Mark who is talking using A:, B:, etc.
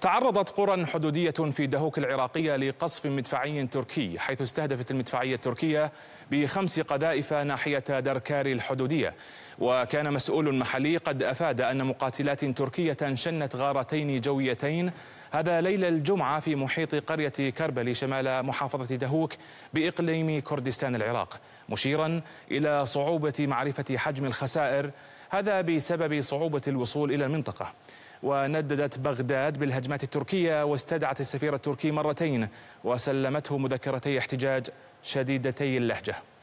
A: تعرضت قرى حدودية في دهوك العراقية لقصف مدفعي تركي حيث استهدفت المدفعية التركية بخمس قذائف ناحية دركاري الحدودية وكان مسؤول محلي قد أفاد أن مقاتلات تركية شنت غارتين جويتين هذا ليلة الجمعة في محيط قرية كربلي شمال محافظة دهوك بإقليم كردستان العراق مشيرا إلى صعوبة معرفة حجم الخسائر هذا بسبب صعوبة الوصول إلى المنطقة ونددت بغداد بالهجمات التركية واستدعت السفير التركي مرتين وسلمته مذكرتي احتجاج شديدتي اللهجة